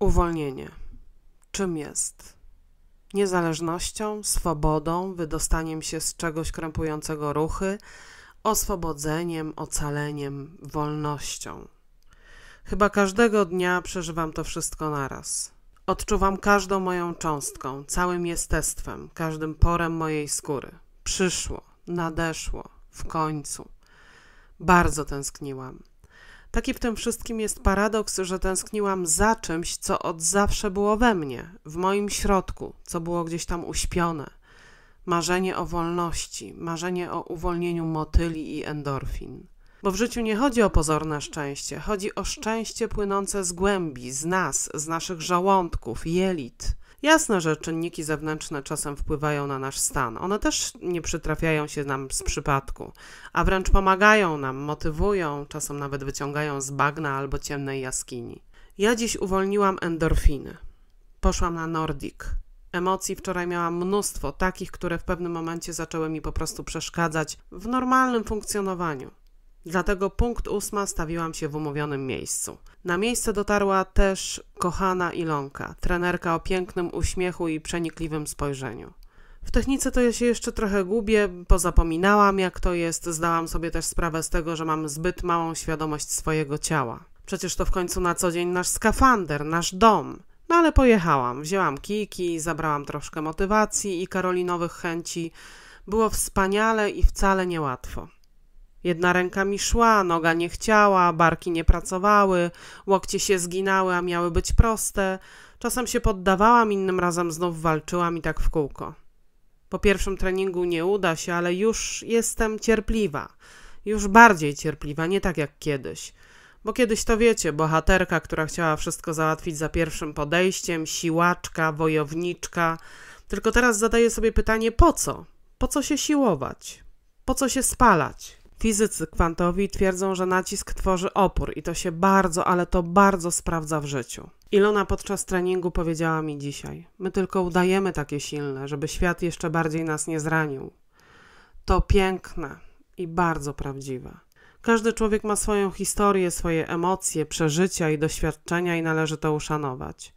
Uwolnienie. Czym jest? Niezależnością, swobodą, wydostaniem się z czegoś krępującego ruchy, oswobodzeniem, ocaleniem, wolnością. Chyba każdego dnia przeżywam to wszystko naraz. Odczuwam każdą moją cząstką, całym jestestwem, każdym porem mojej skóry. Przyszło, nadeszło, w końcu. Bardzo tęskniłam. Taki w tym wszystkim jest paradoks, że tęskniłam za czymś, co od zawsze było we mnie, w moim środku, co było gdzieś tam uśpione. Marzenie o wolności, marzenie o uwolnieniu motyli i endorfin. Bo w życiu nie chodzi o pozorne szczęście, chodzi o szczęście płynące z głębi, z nas, z naszych żołądków, jelit. Jasne, że czynniki zewnętrzne czasem wpływają na nasz stan. One też nie przytrafiają się nam z przypadku, a wręcz pomagają nam, motywują, czasem nawet wyciągają z bagna albo ciemnej jaskini. Ja dziś uwolniłam endorfiny. Poszłam na Nordic. Emocji wczoraj miałam mnóstwo, takich, które w pewnym momencie zaczęły mi po prostu przeszkadzać w normalnym funkcjonowaniu. Dlatego punkt ósma stawiłam się w umówionym miejscu. Na miejsce dotarła też Kochana Ilonka, trenerka o pięknym uśmiechu i przenikliwym spojrzeniu. W technice to ja się jeszcze trochę gubię, pozapominałam jak to jest, zdałam sobie też sprawę z tego, że mam zbyt małą świadomość swojego ciała. Przecież to w końcu na co dzień nasz skafander, nasz dom. No ale pojechałam, wzięłam kijki, zabrałam troszkę motywacji i karolinowych chęci. Było wspaniale i wcale niełatwo. Jedna ręka mi szła, noga nie chciała, barki nie pracowały, łokcie się zginały, a miały być proste. Czasem się poddawałam, innym razem znów walczyłam i tak w kółko. Po pierwszym treningu nie uda się, ale już jestem cierpliwa. Już bardziej cierpliwa, nie tak jak kiedyś. Bo kiedyś to wiecie, bohaterka, która chciała wszystko załatwić za pierwszym podejściem, siłaczka, wojowniczka. Tylko teraz zadaję sobie pytanie, po co? Po co się siłować? Po co się spalać? Fizycy kwantowi twierdzą, że nacisk tworzy opór i to się bardzo, ale to bardzo sprawdza w życiu. Ilona podczas treningu powiedziała mi dzisiaj: My tylko udajemy takie silne, żeby świat jeszcze bardziej nas nie zranił. To piękne i bardzo prawdziwe. Każdy człowiek ma swoją historię, swoje emocje, przeżycia i doświadczenia i należy to uszanować.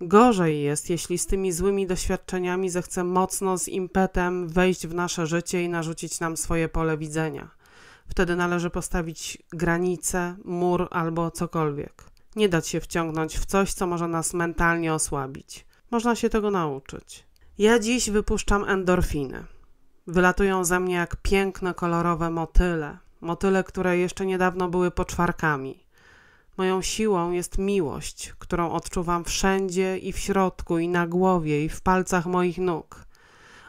Gorzej jest, jeśli z tymi złymi doświadczeniami zechce mocno z impetem wejść w nasze życie i narzucić nam swoje pole widzenia. Wtedy należy postawić granicę, mur albo cokolwiek. Nie dać się wciągnąć w coś, co może nas mentalnie osłabić. Można się tego nauczyć. Ja dziś wypuszczam endorfiny. Wylatują ze mnie jak piękne, kolorowe motyle. Motyle, które jeszcze niedawno były poczwarkami. Moją siłą jest miłość, którą odczuwam wszędzie i w środku, i na głowie, i w palcach moich nóg.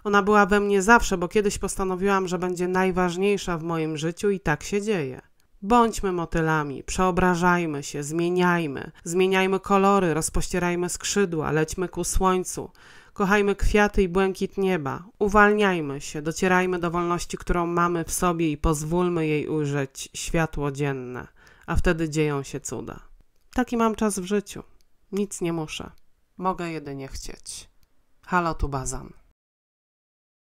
Ona była we mnie zawsze, bo kiedyś postanowiłam, że będzie najważniejsza w moim życiu i tak się dzieje. Bądźmy motylami, przeobrażajmy się, zmieniajmy, zmieniajmy kolory, rozpościerajmy skrzydła, lećmy ku słońcu, kochajmy kwiaty i błękit nieba, uwalniajmy się, docierajmy do wolności, którą mamy w sobie i pozwólmy jej ujrzeć światło dzienne, a wtedy dzieją się cuda. Taki mam czas w życiu. Nic nie muszę. Mogę jedynie chcieć. Halo tu bazan.